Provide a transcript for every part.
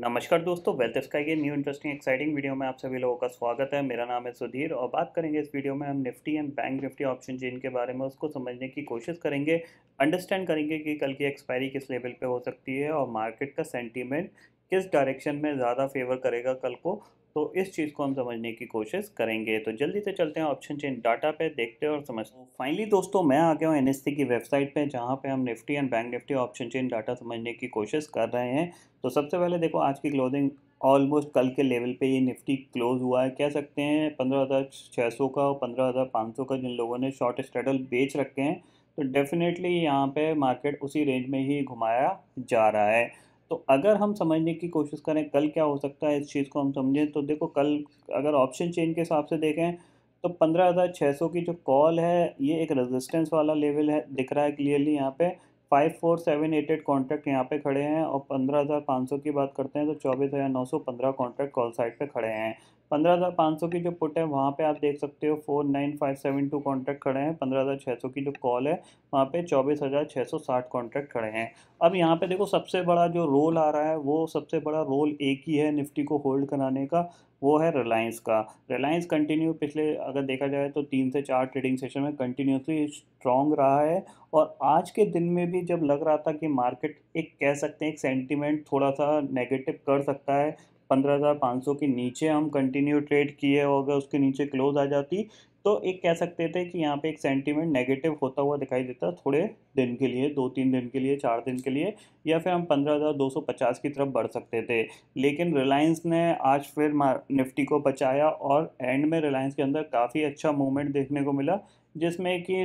नमस्कार दोस्तों Wealth Sky के न्यू इंटरेस्टिंग एक्साइटिंग वीडियो में आप सभी लोगों का स्वागत है मेरा नाम है सुधीर और बात करेंगे इस वीडियो में हम Nifty and Bank Nifty option chain के बारे में उसको समझने की कोशिश करेंगे अंडरस्टैंड करेंगे कि कल की एक्सपायरी किस लेवल पे हो सकती है और मार्केट का सेंटीमेंट किस डायरेक्शन में ज़्यादा फेवर करेगा कल को तो इस चीज़ को हम समझने की कोशिश करेंगे तो जल्दी से चलते हैं ऑप्शन चेन डाटा पे देखते हैं और समझते हैं फाइनली दोस्तों मैं आ गया हूँ एन की वेबसाइट पे जहाँ पे हम Nifty and Bank Nifty option chain data समझने की कोशिश कर रहे हैं तो सबसे पहले देखो आज की क्लोजिंग ऑलमोस्ट कल के लेवल पे ये निफ्टी क्लोज हुआ है कह सकते हैं पंद्रह हज़ार छः सौ का और पंद्रह हज़ार पाँच सौ का जिन लोगों ने शॉर्ट स्टेडल बेच रखे हैं तो डेफिनेटली यहाँ पर मार्केट उसी रेंज में ही घुमाया जा रहा है तो अगर हम समझने की कोशिश करें कल क्या हो सकता है इस चीज़ को हम समझें तो देखो कल अगर ऑप्शन चेन के हिसाब से देखें तो पंद्रह हज़ार छः सौ की जो कॉल है ये एक रेजिस्टेंस वाला लेवल है दिख रहा है क्लियरली यहाँ पे five four seven eight eight contract यहाँ पे खड़े हैं और पंद्रह हज़ार पाँच सौ की बात करते हैं तो चौबीस हज़ार नौ सौ पंद्रह कॉन्ट्रैक्ट कॉल साइड पे खड़े हैं पंद्रह हज़ार पाँच सौ की जो पुट है वहाँ पे आप देख सकते हो four nine five seven two contract खड़े हैं पंद्रह हज़ार छः सौ की जो कॉल है वहाँ पे चौबीस हज़ार छः सौ साठ कॉन्ट्रैक्ट खड़े हैं अब यहाँ पे देखो सबसे बड़ा जो रोल आ रहा है वो सबसे बड़ा रोल एक ही है निफ्टी को होल्ड कराने का वो है रिलायंस का रिलायंस कंटिन्यू पिछले अगर देखा जाए तो तीन से चार ट्रेडिंग सेशन में कंटिन्यूसली स्ट्रॉन्ग रहा है और आज के दिन में भी जब लग रहा था कि मार्केट एक कह सकते हैं एक सेंटिमेंट थोड़ा सा नेगेटिव कर सकता है पंद्रह हज़ार पाँच सौ के नीचे हम कंटिन्यू ट्रेड किए और अगर उसके नीचे क्लोज आ जाती तो एक कह सकते थे कि यहाँ पे एक सेंटीमेंट नेगेटिव होता हुआ दिखाई देता थोड़े दिन के लिए दो तीन दिन के लिए चार दिन के लिए या फिर हम पंद्रह हज़ार दो सौ पचास की तरफ बढ़ सकते थे लेकिन रिलायंस ने आज फिर निफ्टी को बचाया और एंड में रिलायंस के अंदर काफ़ी अच्छा मूवमेंट देखने को मिला जिसमें कि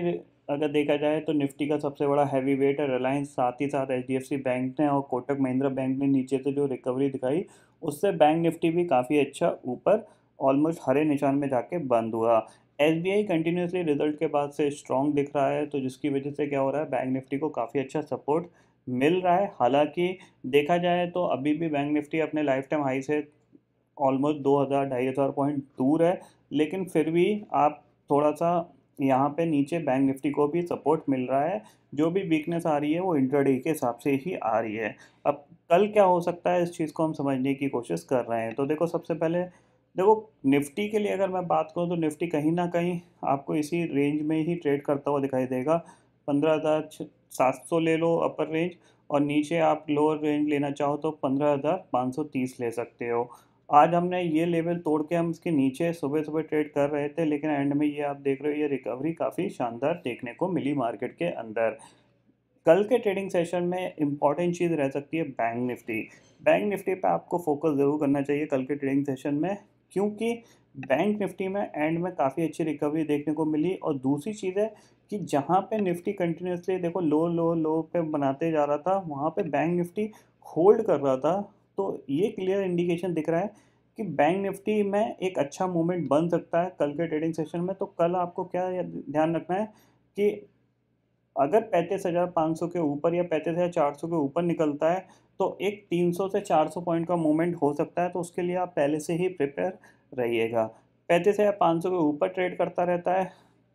अगर देखा जाए तो निफ्टी का सबसे बड़ा हैवी वेट है रिलायंस साथ ही साथ एच बैंक ने और कोटक महिंद्रा बैंक ने नीचे से जो रिकवरी दिखाई उससे बैंक निफ्टी भी काफ़ी अच्छा ऊपर ऑलमोस्ट हरे निशान में जाके बंद हुआ S B I continuously result के बाद से स्ट्रॉन्ग दिख रहा है तो जिसकी वजह से क्या हो रहा है बैंक निफ्टी को काफ़ी अच्छा सपोर्ट मिल रहा है हालांकि देखा जाए तो अभी भी बैंक निफ्टी अपने लाइफ टाइम हाई से ऑलमोस्ट दो हज़ार ढाई हज़ार पॉइंट दूर है लेकिन फिर भी आप थोड़ा सा यहाँ पे नीचे बैंक निफ्टी को भी सपोर्ट मिल रहा है जो भी वीकनेस आ रही है वो इंटरडे के हिसाब से ही आ रही है अब कल क्या हो सकता है इस चीज़ को हम समझने की कोशिश कर रहे हैं तो देखो सबसे पहले देखो निफ्टी के लिए अगर मैं बात करूँ तो निफ्टी कहीं ना कहीं आपको इसी रेंज में ही ट्रेड करता हुआ दिखाई देगा पंद्रह हज़ार सात सौ ले लो अपर रेंज और नीचे आप लोअर रेंज लेना चाहो तो पंद्रह हज़ार पाँच सौ तीस ले सकते हो आज हमने ये लेवल तोड़ के हम इसके नीचे सुबह सुबह ट्रेड कर रहे थे लेकिन एंड में ये आप देख रहे हो ये रिकवरी काफ़ी शानदार देखने को मिली मार्केट के अंदर कल के ट्रेडिंग सेशन में इंपॉर्टेंट चीज़ रह सकती है बैंक निफ्टी बैंक निफ्टी पे आपको फोकस ज़रूर करना चाहिए कल के ट्रेडिंग सेशन में क्योंकि बैंक निफ्टी में एंड में काफ़ी अच्छी रिकवरी देखने को मिली और दूसरी चीज़ है कि जहाँ पे निफ्टी कंटिन्यूसली देखो लो लो लो पे बनाते जा रहा था वहाँ पे बैंक निफ्टी होल्ड कर रहा था तो ये क्लियर इंडिकेशन दिख रहा है कि बैंक निफ्टी में एक अच्छा मूवमेंट बन सकता है कल के ट्रेडिंग सेशन में तो कल आपको क्या ध्यान रखना है कि अगर पैंतीस हज़ार पाँच सौ के ऊपर या पैंतीस हज़ार चार सौ के ऊपर निकलता है तो एक तीन सौ से चार सौ पॉइंट का मूवमेंट हो सकता है तो उसके लिए आप पहले से ही प्रिपेयर रहिएगा पैंतीस हज़ार पाँच सौ के ऊपर ट्रेड करता रहता है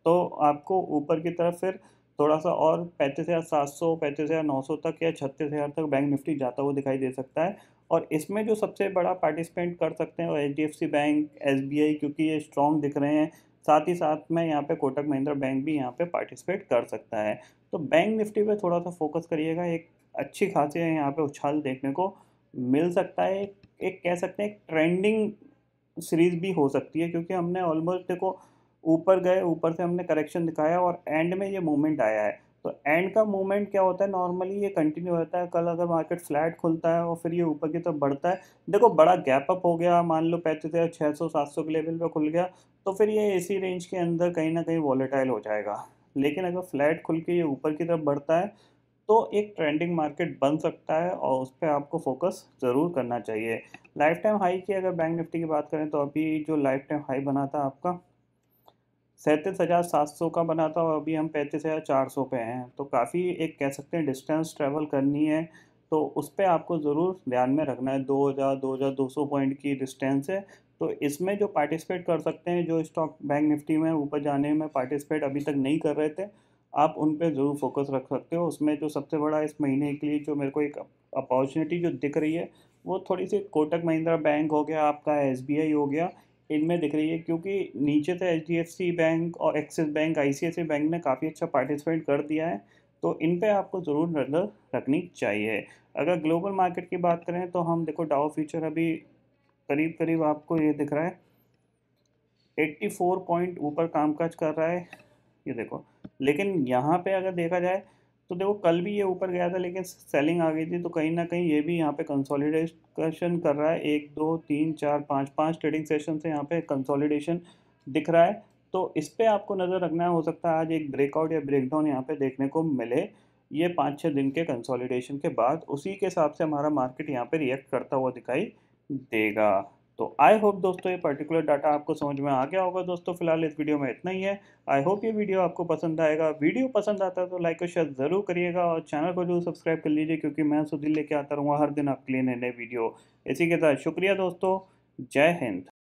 तो आपको ऊपर की तरफ फिर थोड़ा सा और पैंतीस हज़ार सात सौ पैंतीस हज़ार नौ सौ तक या छत्तीस हज़ार तक बैंक निफ्टी जाता हुआ दिखाई दे सकता है और इसमें जो सबसे बड़ा पार्टिसिपेंट कर सकते हैं वो H D F C bank S B I क्योंकि ये स्ट्रॉन्ग दिख रहे हैं साथ ही साथ में यहाँ पे कोटक महिंद्रा बैंक भी यहाँ पे पार्टिसिपेट कर सकता है तो बैंक निफ्टी पे थोड़ा सा फोकस करिएगा एक अच्छी खासी यहाँ पे उछाल देखने को मिल सकता है एक, एक कह सकते हैं एक ट्रेंडिंग सीरीज़ भी हो सकती है क्योंकि हमने ऑलमोस्ट देखो ऊपर गए ऊपर से हमने करेक्शन दिखाया और एंड में ये मूवमेंट आया है तो एंड का मूवमेंट क्या होता है नॉर्मली ये कंटिन्यू रहता है कल अगर मार्केट फ्लैट खुलता है और फिर ये ऊपर की तरफ तो बढ़ता है देखो बड़ा गैप अप हो गया मान लो पैंतीस हज़ार छः सौ सात सौ के लेवल पे खुल गया तो फिर ये इसी रेंज के अंदर कहीं ना कहीं वॉलेटाइल हो जाएगा लेकिन अगर फ्लैट खुल के ये ऊपर की तरफ बढ़ता है तो एक ट्रेंडिंग मार्केट बन सकता है और उस पर आपको फोकस ज़रूर करना चाहिए लाइफ टाइम हाई की अगर बैंक निफ्टी की बात करें तो अभी जो लाइफ टाइम हाई बना था आपका सैंतीस हज़ार सात सौ का बना था और अभी हम पैंतीस हज़ार चार सौ पे हैं तो काफ़ी एक कह सकते हैं डिस्टेंस ट्रैवल करनी है तो उस पर आपको ज़रूर ध्यान में रखना है दो हज़ार दो हज़ार दो सौ पॉइंट की डिस्टेंस है तो इसमें जो पार्टिसिपेट कर सकते हैं जो स्टॉक बैंक निफ्टी में ऊपर जाने में पार्टिसिपेट अभी तक नहीं कर रहे थे आप उन पर ज़रूर फोकस रख सकते हो उसमें जो सबसे बड़ा इस महीने के लिए जो मेरे को एक अपॉर्चुनिटी जो दिख रही है वो थोड़ी सी कोटक महिंद्रा बैंक हो गया आपका एस हो गया इनमें दिख रही है क्योंकि नीचे से एच बैंक और एक्सिस बैंक आई बैंक ने काफ़ी अच्छा पार्टिसिपेट कर दिया है तो इन पे आपको ज़रूर नज़र रखनी चाहिए अगर ग्लोबल मार्केट की बात करें तो हम देखो डाओ फ्यूचर अभी करीब करीब आपको ये दिख रहा है 84 पॉइंट ऊपर कामकाज कर रहा है ये देखो लेकिन यहाँ पे अगर देखा जाए तो देखो कल भी ये ऊपर गया था लेकिन सेलिंग आ गई थी तो कहीं ना कहीं ये भी यहाँ पे कंसोलिडेशन कर रहा है एक दो तीन चार पाँच पाँच ट्रेडिंग सेशन से यहाँ पे कंसोलिडेशन दिख रहा है तो इस पर आपको नज़र रखना है हो सकता है आज एक ब्रेकआउट या ब्रेकडाउन यहाँ पे देखने को मिले ये पाँच छः दिन के कंसोलिडेशन के बाद उसी के हिसाब से हमारा मार्केट यहाँ पे रिएक्ट करता हुआ दिखाई देगा तो आई होप दोस्तों ये पर्टिकुलर डाटा आपको समझ में आ गया होगा दोस्तों फिलहाल इस वीडियो में इतना ही है आई होप ये वीडियो आपको पसंद आएगा वीडियो पसंद आता है तो लाइक और शेयर ज़रूर करिएगा और चैनल को जरूर सब्सक्राइब कर लीजिए क्योंकि मैं सुधीर लेके आता रहूँगा हर दिन आपके लिए नए नए वीडियो इसी के साथ शुक्रिया दोस्तों जय हिंद